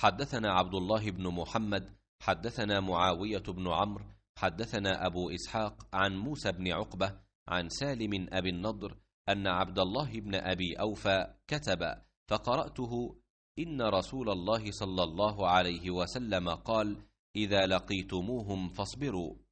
حدثنا عبد الله بن محمد حدثنا معاوية بن عمرو حدثنا أبو إسحاق عن موسى بن عقبة عن سالم أبي النضر أن عبد الله بن أبي أوفى كتب فقرأته إن رسول الله صلى الله عليه وسلم قال إذا لقيتموهم فاصبروا